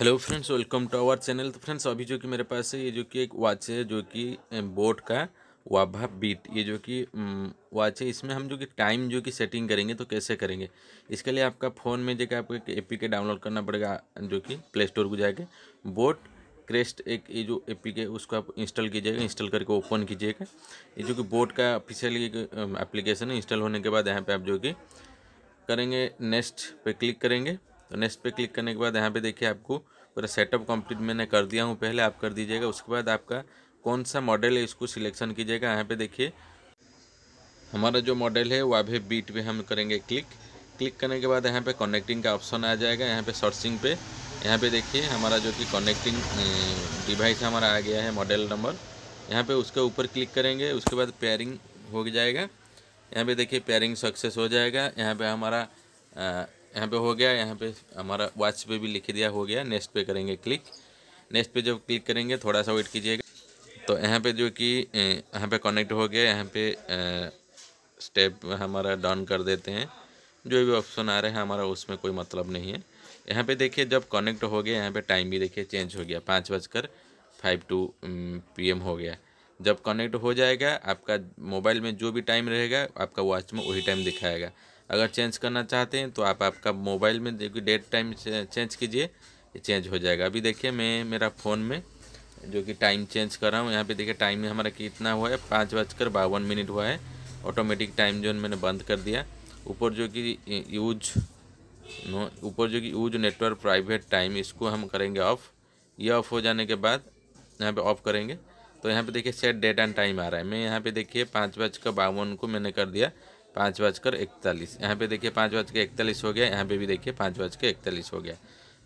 hello friends welcome to our channel तो friends अभी जो कि मेरे पास है ये जो कि एक वॉच है जो कि बोट का वाभा बीट ये जो कि वॉच है इसमें हम जो कि टाइम जो कि सेटिंग करेंगे तो कैसे करेंगे इसके लिए आपका फ़ोन में जो कि आपको एक ए के डाउनलोड करना पड़ेगा जो कि प्ले स्टोर को जाके बोट क्रेस्ट एक ये जो ए पी के उसको आप इंस्टॉल कीजिएगा इंस्टॉल करके ओपन कीजिएगा ये जो कि बोट का ऑफिशियल एक एप्लीकेशन है इंस्टॉल होने के बाद यहाँ पे आप जो कि करेंगे नेक्स्ट पे क्लिक करेंगे तो नेक्स्ट पे क्लिक करने के बाद यहाँ पे देखिए आपको पूरा सेटअप कंप्लीट मैंने कर दिया हूँ पहले आप कर दीजिएगा उसके बाद आपका कौन सा मॉडल है इसको सिलेक्शन कीजिएगा यहाँ पे देखिए हमारा जो मॉडल है वह भी बीट पे हम करेंगे क्लिक क्लिक करने के बाद यहाँ पे कनेक्टिंग का ऑप्शन आ जाएगा यहाँ पे सर्चिंग पे यहाँ पे देखिए हमारा जो कि कनेक्टिंग डिवाइस हमारा आ गया है मॉडल नंबर यहाँ पे उसके ऊपर क्लिक करेंगे उसके बाद पेयरिंग हो जाएगा यहाँ पे देखिए पेयरिंग सक्सेस हो जाएगा यहाँ पे हमारा यहाँ पे हो गया यहाँ पे हमारा वॉच पे भी लिख दिया हो गया नेक्स्ट पे करेंगे क्लिक नेक्स्ट पे जब क्लिक करेंगे थोड़ा सा वेट कीजिएगा तो यहाँ पे जो कि यहाँ पे कनेक्ट हो गया यहाँ पे स्टेप हमारा डाउन कर देते हैं जो भी ऑप्शन आ रहे हैं हमारा उसमें कोई मतलब नहीं है यहाँ पे देखिए जब कनेक्ट हो गया यहाँ पे टाइम भी देखिए चेंज हो गया पाँच बजकर फाइव टू पी हो गया जब कनेक्ट हो जाएगा आपका मोबाइल में जो भी टाइम रहेगा आपका वॉच में वही टाइम दिखाएगा अगर चेंज करना चाहते हैं तो आप आपका मोबाइल में देखिए डेट टाइम चेंज कीजिए ये चेंज हो जाएगा अभी देखिए मैं मेरा फ़ोन में जो कि टाइम चेंज कर रहा हूँ यहाँ पे देखिए टाइम हमारा कितना हुआ है पाँच बजकर बावन मिनट हुआ है ऑटोमेटिक टाइम जोन मैंने बंद कर दिया ऊपर जो कि यूज नो ऊपर जो कि यूज नेटवर्क प्राइवेट टाइम इसको हम करेंगे ऑफ़ ये ऑफ़ हो जाने के बाद यहाँ पे ऑफ़ करेंगे तो यहाँ पे देखिए सेट डेट एंड टाइम आ रहा है मैं यहाँ पे देखिए पाँच बजकर बावन को मैंने कर दिया पाँच बजकर इकतालीस यहाँ पे देखिए पाँच बज के इकतालीस हो गया यहाँ पे भी देखिए पाँच बज के इकतालीस हो गया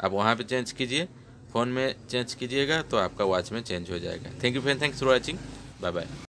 आप वहाँ पे चेंज कीजिए फ़ोन में चेंज कीजिएगा तो आपका वॉच में चेंज हो जाएगा thank you friend thanks for watching bye bye